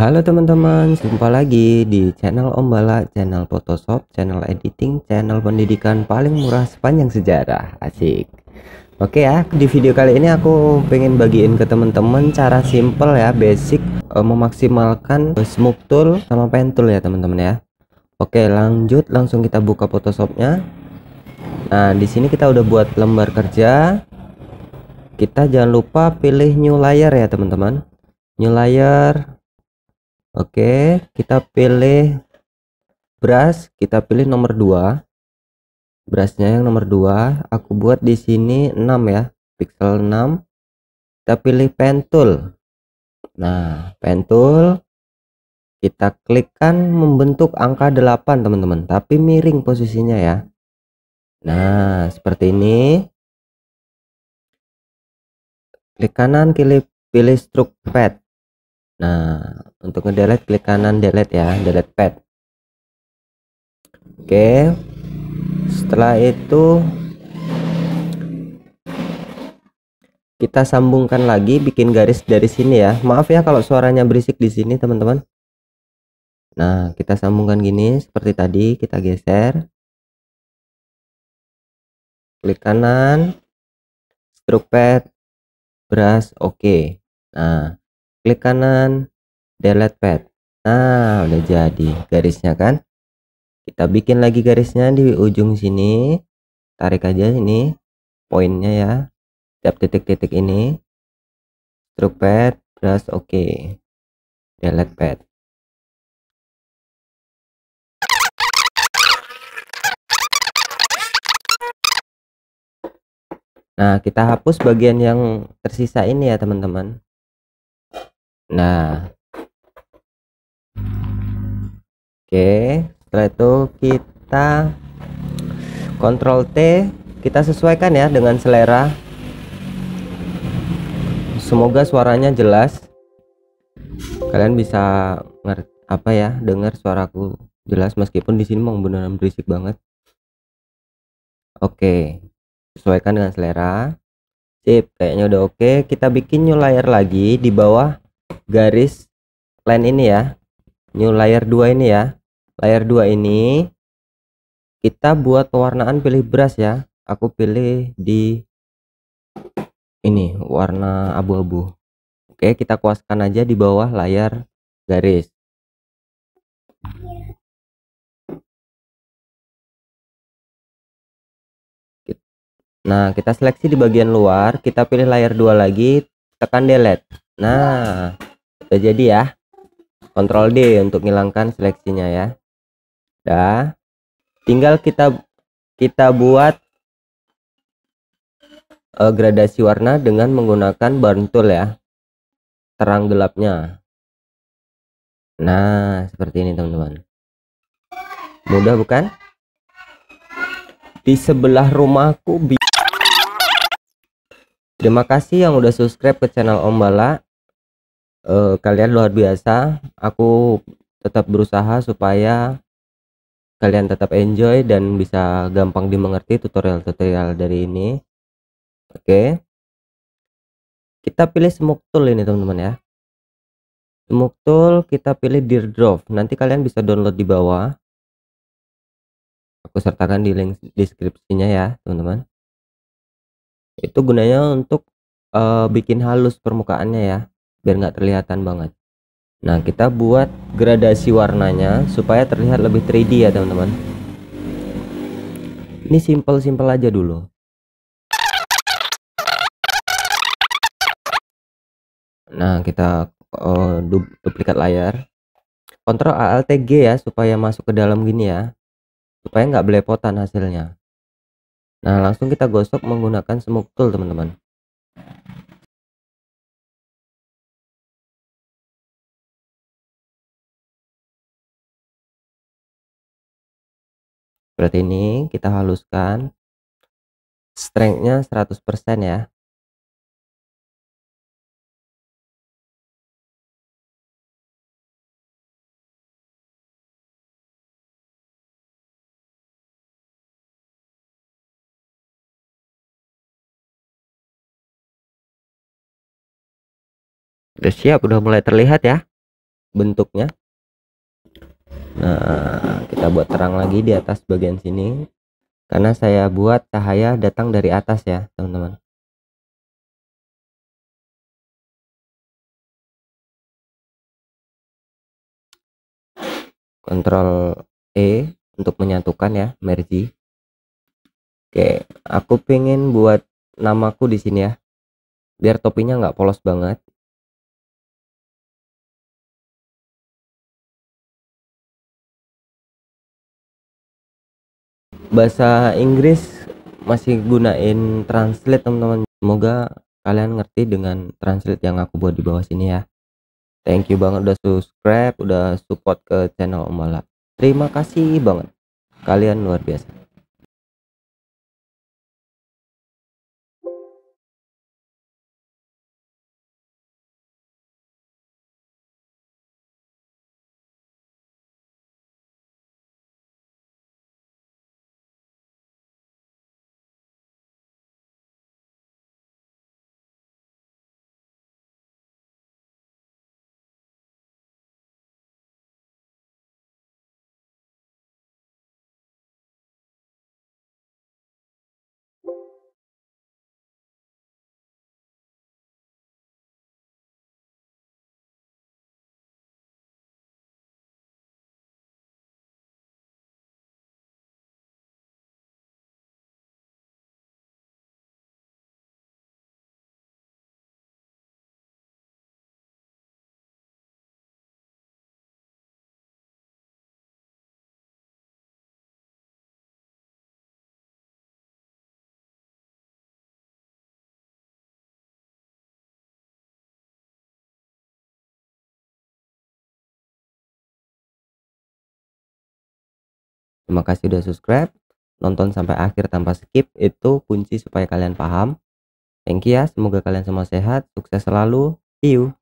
Halo teman-teman, jumpa lagi di channel Om Bala, channel Photoshop, channel editing, channel pendidikan paling murah sepanjang sejarah. Asik. Oke ya, di video kali ini aku pengen bagiin ke teman-teman cara simple ya, basic uh, memaksimalkan eh, smoke tool sama pen tool ya teman-teman ya. Oke, lanjut langsung kita buka Photoshopnya. Nah, di sini kita udah buat lembar kerja. Kita jangan lupa pilih new layer ya teman-teman. New layer Oke, kita pilih brush, kita pilih nomor 2. Brushnya yang nomor 2, aku buat di sini 6 ya, pixel 6. Kita pilih pen tool. Nah, pen tool kita klikkan membentuk angka 8 teman-teman tapi miring posisinya ya nah seperti ini klik kanan pilih, pilih stroke pad Nah, untuk ngedelete klik kanan delete ya, delete pad. Oke. Setelah itu kita sambungkan lagi bikin garis dari sini ya. Maaf ya kalau suaranya berisik di sini, teman-teman. Nah, kita sambungkan gini seperti tadi, kita geser. Klik kanan, stroke pad, brush, oke. Okay. Nah, klik kanan delete pad nah udah jadi garisnya kan kita bikin lagi garisnya di ujung sini tarik aja ini poinnya ya setiap titik-titik ini stroke pad plus oke okay. delete pad Nah, kita hapus bagian yang tersisa ini ya, teman-teman. Nah. Oke, setelah itu kita kontrol T, kita sesuaikan ya dengan selera. Semoga suaranya jelas. Kalian bisa ngerti apa ya, dengar suaraku jelas meskipun di sini memang beneran berisik banget. Oke. Sesuaikan dengan selera. Sip, kayaknya udah oke. Kita bikin new layer lagi di bawah garis line ini ya new layer 2 ini ya layer 2 ini kita buat pewarnaan pilih brush ya aku pilih di ini warna abu-abu oke kita kuaskan aja di bawah layar garis nah kita seleksi di bagian luar kita pilih layar 2 lagi tekan delete nah udah jadi ya Ctrl D untuk menghilangkan seleksinya ya dah tinggal kita kita buat uh, gradasi warna dengan menggunakan burn tool ya terang gelapnya nah seperti ini teman-teman mudah bukan di sebelah rumahku Terima kasih yang udah subscribe ke channel Om Bala. E, kalian luar biasa. Aku tetap berusaha supaya kalian tetap enjoy dan bisa gampang dimengerti tutorial-tutorial dari ini. Oke. Okay. Kita pilih smoke tool ini teman-teman ya. Smoke tool kita pilih Drop. Nanti kalian bisa download di bawah. Aku sertakan di link deskripsinya ya, teman-teman itu gunanya untuk uh, bikin halus permukaannya ya biar nggak terlihatan banget nah kita buat gradasi warnanya supaya terlihat lebih 3D ya teman-teman ini simple-simple aja dulu nah kita uh, du duplikat layar Ctrl Alt G ya supaya masuk ke dalam gini ya supaya nggak belepotan hasilnya Nah, langsung kita gosok menggunakan smoke tool, teman-teman. Seperti ini, kita haluskan. Strength-nya 100% ya. Udah siap, udah mulai terlihat ya bentuknya. Nah, kita buat terang lagi di atas bagian sini. Karena saya buat cahaya datang dari atas ya, teman-teman. Ctrl E untuk menyatukan ya, merge. Oke, aku pengen buat namaku di sini ya. Biar topinya nggak polos banget. bahasa Inggris masih gunain translate teman-teman semoga kalian ngerti dengan translate yang aku buat di bawah sini ya thank you banget udah subscribe udah support ke channel Om terima kasih banget kalian luar biasa Terima kasih sudah subscribe, nonton sampai akhir tanpa skip, itu kunci supaya kalian paham. Thank you ya, semoga kalian semua sehat, sukses selalu, see you.